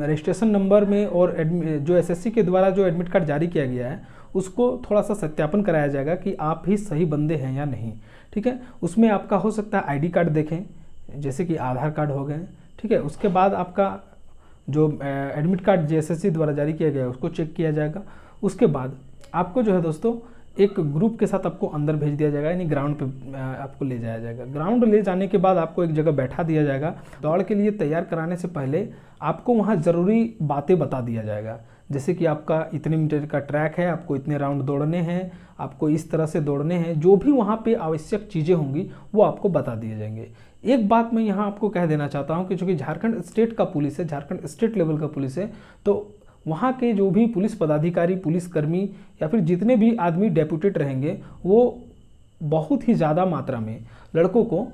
registration number में और जो एसएससी के द्वारा जो एडमिट कार्ड जारी किया गया है उसको थोड़ा सा सत्यापन कराया जाएगा कि आप ही सही बंदे हैं या नहीं ठीक है उसमें आपका हो सकता है आईडी कार्ड देखें जैसे कि आधार कार्ड हो गए ठीक है उसके बाद आपका जो एडमिट कार्ड जे द्वारा जारी किया गया है उसको चेक किया जाएगा उसके बाद आपको जो है दोस्तों एक ग्रुप के साथ आपको अंदर भेज दिया जाएगा यानी ग्राउंड पे आपको ले जाया जाएगा ग्राउंड ले जाने के बाद आपको एक जगह बैठा दिया जाएगा दौड़ के लिए तैयार कराने से पहले आपको वहाँ ज़रूरी बातें बता दिया जाएगा जैसे कि आपका इतने मीटर का ट्रैक है आपको इतने राउंड दौड़ने हैं आपको इस तरह से दौड़ने हैं जो भी वहाँ पे आवश्यक चीज़ें होंगी वो आपको बता दिए जाएंगे एक बात मैं यहाँ आपको कह देना चाहता हूँ कि चूँकि झारखंड स्टेट का पुलिस है झारखंड स्टेट लेवल का पुलिस है तो वहाँ के जो भी पुलिस पदाधिकारी पुलिसकर्मी या फिर जितने भी आदमी डेपुटेट रहेंगे वो बहुत ही ज़्यादा मात्रा में लड़कों को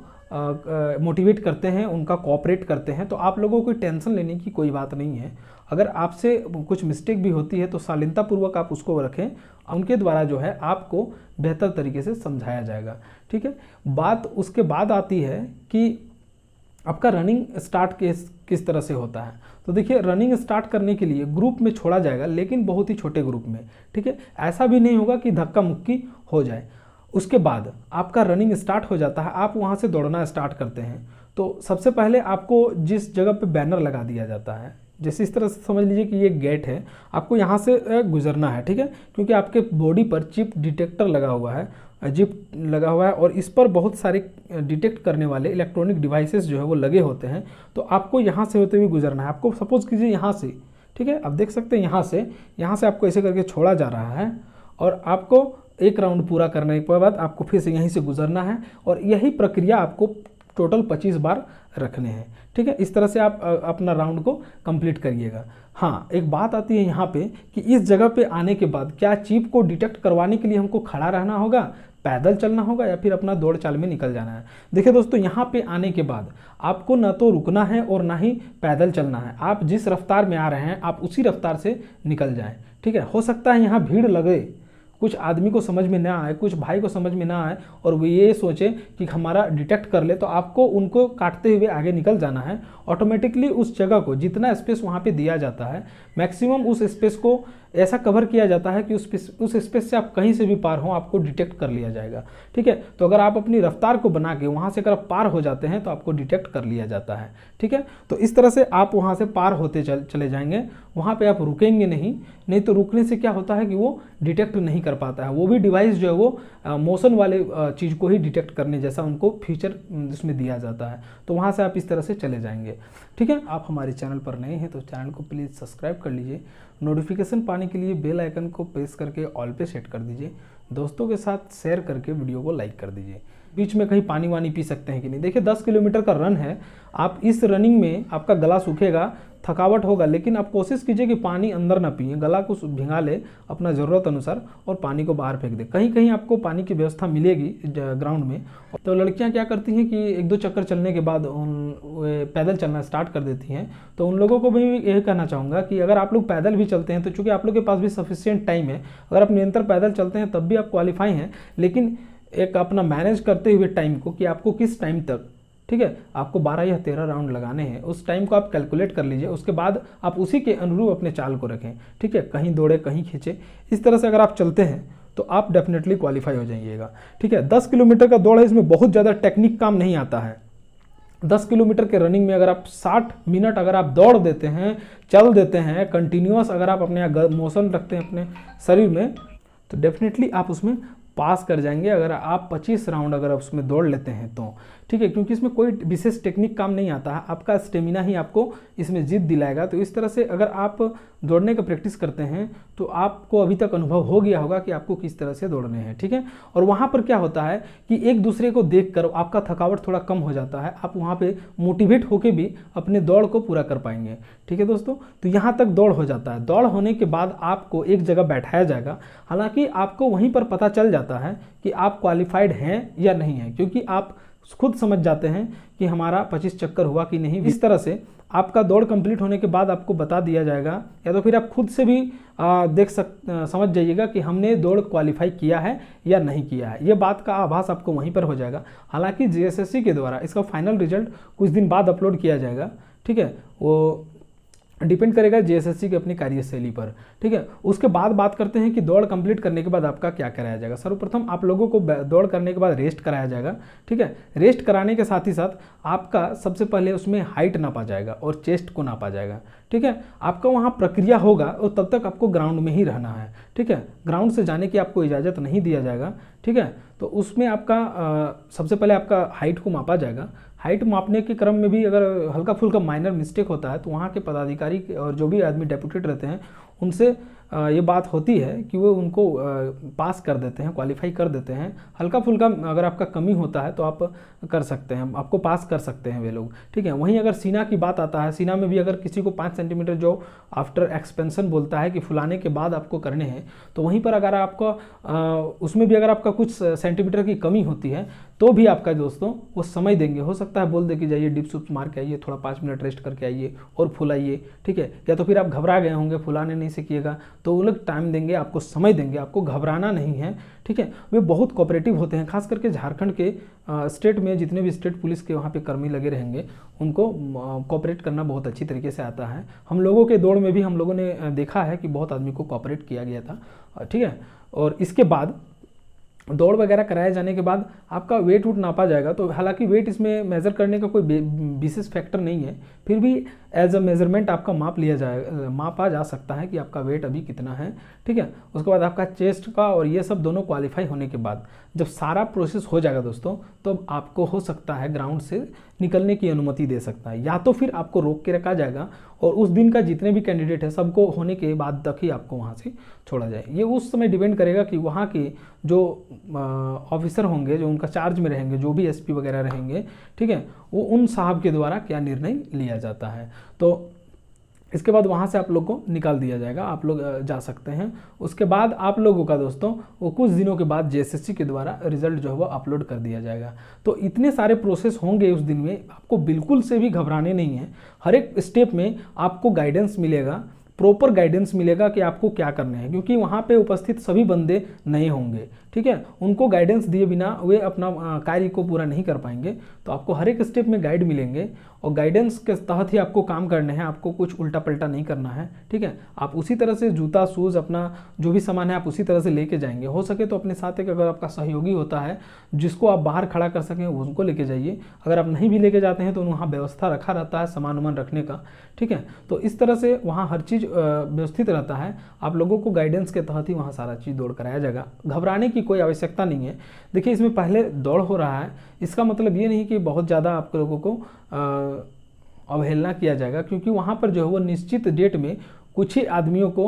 मोटिवेट करते हैं उनका कॉपरेट करते हैं तो आप लोगों को टेंशन लेने की कोई बात नहीं है अगर आपसे कुछ मिस्टेक भी होती है तो शालीनतापूर्वक आप उसको रखें उनके द्वारा जो है आपको बेहतर तरीके से समझाया जाएगा ठीक है बात उसके बाद आती है कि आपका रनिंग स्टार्ट किस तरह से होता है तो देखिए रनिंग स्टार्ट करने के लिए ग्रुप में छोड़ा जाएगा लेकिन बहुत ही छोटे ग्रुप में ठीक है ऐसा भी नहीं होगा कि धक्का मुक्की हो जाए उसके बाद आपका रनिंग स्टार्ट हो जाता है आप वहाँ से दौड़ना स्टार्ट करते हैं तो सबसे पहले आपको जिस जगह पे बैनर लगा दिया जाता है जैसे इस तरह से समझ लीजिए कि ये गेट है आपको यहाँ से गुजरना है ठीक है क्योंकि आपके बॉडी पर चिप डिटेक्टर लगा हुआ है जिप लगा हुआ है और इस पर बहुत सारे डिटेक्ट करने वाले इलेक्ट्रॉनिक डिवाइसेस जो है वो लगे होते हैं तो आपको यहाँ से होते हुए गुजरना है आपको सपोज़ कीजिए यहाँ से ठीक है आप देख सकते हैं यहाँ से यहाँ से आपको ऐसे करके छोड़ा जा रहा है और आपको एक राउंड पूरा करने के बाद आपको फिर से यहीं से गुजरना है और यही प्रक्रिया आपको टोटल पच्चीस बार रखने हैं ठीक है इस तरह से आप अपना राउंड को कंप्लीट करिएगा हाँ एक बात आती है यहाँ पे कि इस जगह पे आने के बाद क्या चीप को डिटेक्ट करवाने के लिए हमको खड़ा रहना होगा पैदल चलना होगा या फिर अपना दौड़ चाल में निकल जाना है देखिए दोस्तों यहाँ पे आने के बाद आपको ना तो रुकना है और ना ही पैदल चलना है आप जिस रफ्तार में आ रहे हैं आप उसी रफ्तार से निकल जाएं ठीक है हो सकता है यहाँ भीड़ लगे कुछ आदमी को समझ में ना आए कुछ भाई को समझ में ना आए और वो ये सोचे कि हमारा डिटेक्ट कर ले तो आपको उनको काटते हुए आगे निकल जाना है ऑटोमेटिकली उस जगह को जितना स्पेस वहाँ पे दिया जाता है मैक्सिमम उस स्पेस को ऐसा कवर किया जाता है कि उस उस स्पेस से आप कहीं से भी पार हों आपको डिटेक्ट कर लिया जाएगा ठीक है तो अगर आप अपनी रफ्तार को बना के वहाँ से अगर आप पार हो जाते हैं तो आपको डिटेक्ट कर लिया जाता है ठीक है तो इस तरह से आप वहाँ से पार होते चल, चले जाएंगे वहाँ पे आप रुकेंगे नहीं नहीं तो रुकने से क्या होता है कि वो डिटेक्ट नहीं कर पाता है वो भी डिवाइस जो है वो मोशन वाले चीज़ को ही डिटेक्ट करने जैसा उनको फीचर उसमें दिया जाता है तो वहाँ से आप इस तरह से चले जाएंगे ठीक है आप हमारे चैनल पर नए हैं तो चैनल को प्लीज़ सब्सक्राइब कर लीजिए नोटिफिकेशन पाने पाने के लिए बेल आइकन को प्रेस करके ऑल पे सेट कर दीजिए दोस्तों के साथ शेयर करके वीडियो को लाइक कर दीजिए बीच में कहीं पानी वानी पी सकते हैं कि नहीं देखिए दस किलोमीटर का रन है आप इस रनिंग में आपका गला सूखेगा थकावट होगा लेकिन आप कोशिश कीजिए कि पानी अंदर ना पिए गला को भिंगा ले अपना ज़रूरत अनुसार और पानी को बाहर फेंक दे कहीं कहीं आपको पानी की व्यवस्था मिलेगी ग्राउंड में तो लड़कियां क्या करती हैं कि एक दो चक्कर चलने के बाद उन पैदल चलना स्टार्ट कर देती हैं तो उन लोगों को भी यह कहना चाहूँगा कि अगर आप लोग पैदल भी चलते हैं तो चूँकि आप लोग के पास भी सफिशियंट टाइम है अगर आप निरंतर पैदल चलते हैं तब भी आप क्वालिफाई हैं लेकिन एक अपना मैनेज करते हुए टाइम को कि आपको किस टाइम तक ठीक है आपको 12 या 13 राउंड लगाने हैं उस टाइम को आप कैलकुलेट कर लीजिए उसके बाद आप उसी के अनुरूप अपने चाल को रखें ठीक है कहीं दौड़े कहीं खींचे इस तरह से अगर आप चलते हैं तो आप डेफिनेटली क्वालिफाई हो जाइएगा ठीक है दस किलोमीटर का दौड़ है इसमें बहुत ज़्यादा टेक्निक काम नहीं आता है दस किलोमीटर के रनिंग में अगर आप साठ मिनट अगर आप दौड़ देते हैं चल देते हैं कंटिन्यूस अगर आप अपने मोशन रखते हैं अपने शरीर में तो डेफिनेटली आप उसमें पास कर जाएंगे अगर आप 25 राउंड अगर उसमें दौड़ लेते हैं तो ठीक है क्योंकि इसमें कोई विशेष टेक्निक काम नहीं आता है आपका स्टेमिना ही आपको इसमें जीत दिलाएगा तो इस तरह से अगर आप दौड़ने का प्रैक्टिस करते हैं तो आपको अभी तक अनुभव हो गया होगा कि आपको किस तरह से दौड़ने हैं ठीक है और वहाँ पर क्या होता है कि एक दूसरे को देख कर आपका थकावट थोड़ा कम हो जाता है आप वहाँ पर मोटिवेट होकर भी अपने दौड़ को पूरा कर पाएंगे ठीक है दोस्तों तो यहाँ तक दौड़ हो जाता है दौड़ होने के बाद आपको एक जगह बैठाया जाएगा हालांकि आपको वहीं पर पता चल जाता है कि आप क्वालिफाइड हैं या नहीं हैं क्योंकि आप खुद समझ जाते हैं कि हमारा पच्चीस चक्कर हुआ कि नहीं इस तरह से आपका दौड़ कंप्लीट होने के बाद आपको बता दिया जाएगा या तो फिर आप खुद से भी आ, देख सक समझ जाइएगा कि हमने दौड़ क्वालिफाई किया है या नहीं किया है ये बात का आभास आपको वहीं पर हो जाएगा हालांकि जीएसएससी के द्वारा इसका फाइनल रिजल्ट कुछ दिन बाद अपलोड किया जाएगा ठीक है वो डिपेंड करेगा जेएसएससी की अपनी कार्यशैली पर ठीक है उसके बाद बात करते हैं कि दौड़ कंप्लीट करने के बाद आपका क्या कराया जाएगा सर्वप्रथम आप लोगों को दौड़ करने के बाद रेस्ट कराया जाएगा ठीक है रेस्ट कराने के साथ ही साथ आपका सबसे पहले उसमें हाइट नापा जाएगा और चेस्ट को नापा जाएगा ठीक है आपका वहाँ प्रक्रिया होगा और तब तक आपको ग्राउंड में ही रहना है ठीक है ग्राउंड से जाने की आपको इजाज़त नहीं दिया जाएगा ठीक है तो उसमें आपका आ, सबसे पहले आपका हाइट को मापा जाएगा हाइट मापने के क्रम में भी अगर हल्का फुल्का माइनर मिस्टेक होता है तो वहाँ के पदाधिकारी और जो भी आदमी डेपुटेट रहते हैं उनसे ये बात होती है कि वो उनको पास कर देते हैं क्वालिफाई कर देते हैं हल्का फुल्का अगर आपका कमी होता है तो आप कर सकते हैं आपको पास कर सकते हैं वे लोग ठीक है वहीं अगर सीना की बात आता है सीना में भी अगर किसी को पाँच सेंटीमीटर जो आफ्टर एक्सपेंसन बोलता है कि फुलाने के बाद आपको करने हैं तो वहीं पर अगर आपका उसमें भी अगर आपका कुछ सेंटीमीटर की कमी होती है तो भी आपका दोस्तों वो समय देंगे हो सकता है बोल दे कि जाइए डिप्स उप्स मार के आइए थोड़ा पाँच मिनट रेस्ट करके आइए और फुलाइए ठीक है या तो फिर आप घबरा गए होंगे फुलाने नहीं सीखिएगा तो वो लोग टाइम देंगे आपको समय देंगे आपको घबराना नहीं है ठीक है वे बहुत कोऑपरेटिव होते हैं खास करके झारखंड के स्टेट में जितने भी स्टेट पुलिस के वहाँ पे कर्मी लगे रहेंगे उनको कॉपरेट करना बहुत अच्छी तरीके से आता है हम लोगों के दौड़ में भी हम लोगों ने देखा है कि बहुत आदमी को कॉपरेट किया गया था ठीक है और इसके बाद दौड़ वगैरह कराए जाने के बाद आपका वेट वूट नापा जाएगा तो हालांकि वेट इसमें मेज़र करने का कोई विशेष फैक्टर नहीं है फिर भी एज अ मेजरमेंट आपका माप लिया जाए मापा जा सकता है कि आपका वेट अभी कितना है ठीक है उसके बाद आपका चेस्ट का और ये सब दोनों क्वालिफाई होने के बाद जब सारा प्रोसेस हो जाएगा दोस्तों तो आपको हो सकता है ग्राउंड से निकलने की अनुमति दे सकता है या तो फिर आपको रोक के रखा जाएगा और उस दिन का जितने भी कैंडिडेट है सबको होने के बाद तक ही आपको वहाँ से छोड़ा जाए ये उस समय डिपेंड करेगा कि वहाँ के जो ऑफिसर होंगे जो उनका चार्ज में रहेंगे जो भी एसपी वगैरह रहेंगे ठीक है वो उन साहब के द्वारा क्या निर्णय लिया जाता है तो इसके बाद वहाँ से आप लोग को निकाल दिया जाएगा आप लोग जा सकते हैं उसके बाद आप लोगों का दोस्तों वो कुछ दिनों के बाद जे के द्वारा रिजल्ट जो है वो अपलोड कर दिया जाएगा तो इतने सारे प्रोसेस होंगे उस दिन में आपको बिल्कुल से भी घबराने नहीं है हर एक स्टेप में आपको गाइडेंस मिलेगा प्रॉपर गाइडेंस मिलेगा कि आपको क्या करना है क्योंकि वहाँ पे उपस्थित सभी बंदे नहीं होंगे ठीक है उनको गाइडेंस दिए बिना वे अपना कार्य को पूरा नहीं कर पाएंगे तो आपको हर एक स्टेप में गाइड मिलेंगे और गाइडेंस के तहत ही आपको काम करना है आपको कुछ उल्टा पल्टा नहीं करना है ठीक है आप उसी तरह से जूता शूज़ अपना जो भी सामान है आप उसी तरह से लेके जाएंगे हो सके तो अपने साथ एक अगर आपका सहयोगी होता है जिसको आप बाहर खड़ा कर सकें उनको लेके जाइए अगर आप नहीं भी लेके जाते हैं तो वहाँ व्यवस्था रखा रहता है सामान वामान रखने का ठीक है तो इस तरह से वहाँ हर चीज़ व्यवस्थित रहता है आप लोगों को गाइडेंस के तहत ही वहाँ सारा चीज़ दौड़ कराया जाएगा घबराने की कोई आवश्यकता नहीं है देखिए इसमें पहले दौड़ हो रहा है इसका मतलब ये नहीं कि बहुत ज़्यादा आप लोगों को अवहेलना किया जाएगा क्योंकि वहाँ पर जो है वो निश्चित डेट में कुछ ही आदमियों को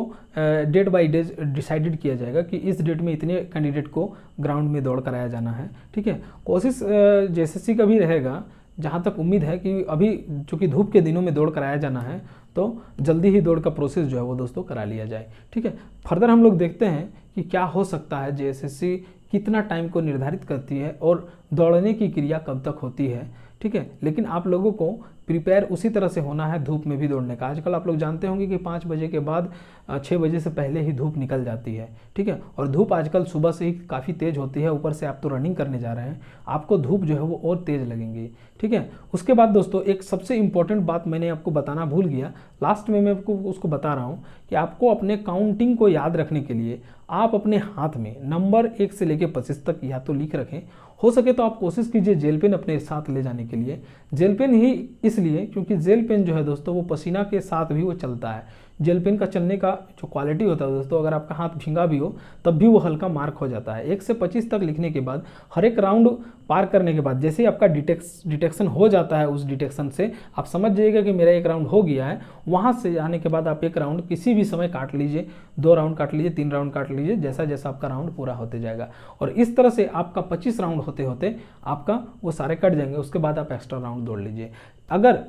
डेट बाय डे डिसाइडेड किया जाएगा कि इस डेट में इतने कैंडिडेट को ग्राउंड में दौड़ कराया जाना है ठीक है कोशिश जेएसएससी का भी रहेगा जहाँ तक उम्मीद है कि अभी चूँकि धूप के दिनों में दौड़ कराया जाना है तो जल्दी ही दौड़ का प्रोसेस जो है वो दोस्तों करा लिया जाए ठीक है फर्दर हम लोग देखते हैं कि क्या हो सकता है जे कितना टाइम को निर्धारित करती है और दौड़ने की क्रिया कब तक होती है ठीक है लेकिन आप लोगों को प्रिपेयर उसी तरह से होना है धूप में भी दौड़ने का आजकल आप लोग जानते होंगे कि पाँच बजे के बाद छः बजे से पहले ही धूप निकल जाती है ठीक है और धूप आजकल सुबह से ही काफ़ी तेज़ होती है ऊपर से आप तो रनिंग करने जा रहे हैं आपको धूप जो है वो और तेज़ लगेंगी ठीक है उसके बाद दोस्तों एक सबसे इम्पॉर्टेंट बात मैंने आपको बताना भूल गया लास्ट में मैं आपको उसको बता रहा हूँ कि आपको अपने काउंटिंग को याद रखने के लिए आप अपने हाथ में नंबर एक से लेकर पच्चीस तक या तो लिख रखें हो सके तो आप कोशिश कीजिए जेल पेन अपने साथ ले जाने के लिए जेल पेन ही इसलिए क्योंकि जेल पेन जो है दोस्तों वो पसीना के साथ भी वो चलता है जेल पेन का चलने का जो क्वालिटी होता है दोस्तों अगर आपका हाथ भींगा भी हो तब भी वो हल्का मार्क हो जाता है एक से पच्चीस तक लिखने के बाद हर एक राउंड पार करने के बाद जैसे ही आपका डिटेक्स डिटेक्शन हो जाता है उस डिटेक्शन से आप समझ जाइएगा कि मेरा एक राउंड हो गया है वहाँ से आने के बाद आप एक राउंड किसी भी समय काट लीजिए दो राउंड काट लीजिए तीन राउंड काट लीजिए जैसा जैसा आपका राउंड पूरा होते जाएगा और इस तरह से आपका पच्चीस राउंड होते होते आपका वो सारे कट जाएंगे उसके बाद आप एक्स्ट्रा राउंड दौड़ लीजिए अगर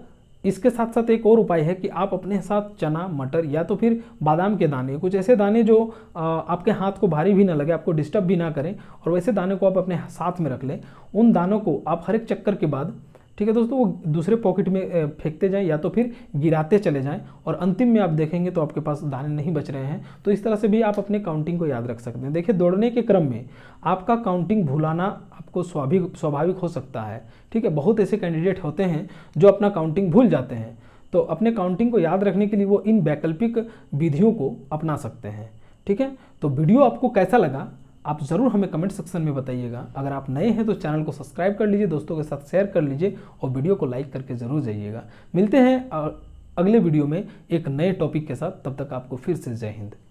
इसके साथ साथ एक और उपाय है कि आप अपने साथ चना मटर या तो फिर बादाम के दाने कुछ ऐसे दाने जो आपके हाथ को भारी भी ना लगे आपको डिस्टर्ब भी ना करें और वैसे दाने को आप अपने साथ में रख लें उन दानों को आप हर एक चक्कर के बाद ठीक है दोस्तों वो दूसरे पॉकेट में फेंकते जाएं या तो फिर गिराते चले जाएं और अंतिम में आप देखेंगे तो आपके पास दाने नहीं बच रहे हैं तो इस तरह से भी आप अपने काउंटिंग को याद रख सकते हैं देखिए दौड़ने के क्रम में आपका काउंटिंग भुलाना आपको स्वाभाविक स्वाभाविक हो सकता है ठीक है बहुत ऐसे कैंडिडेट होते हैं जो अपना काउंटिंग भूल जाते हैं तो अपने काउंटिंग को याद रखने के लिए वो इन वैकल्पिक विधियों को अपना सकते हैं ठीक है तो वीडियो आपको कैसा लगा आप ज़रूर हमें कमेंट सेक्शन में बताइएगा अगर आप नए हैं तो चैनल को सब्सक्राइब कर लीजिए दोस्तों के साथ शेयर कर लीजिए और वीडियो को लाइक करके ज़रूर जाइएगा मिलते हैं अगले वीडियो में एक नए टॉपिक के साथ तब तक आपको फिर से जय हिंद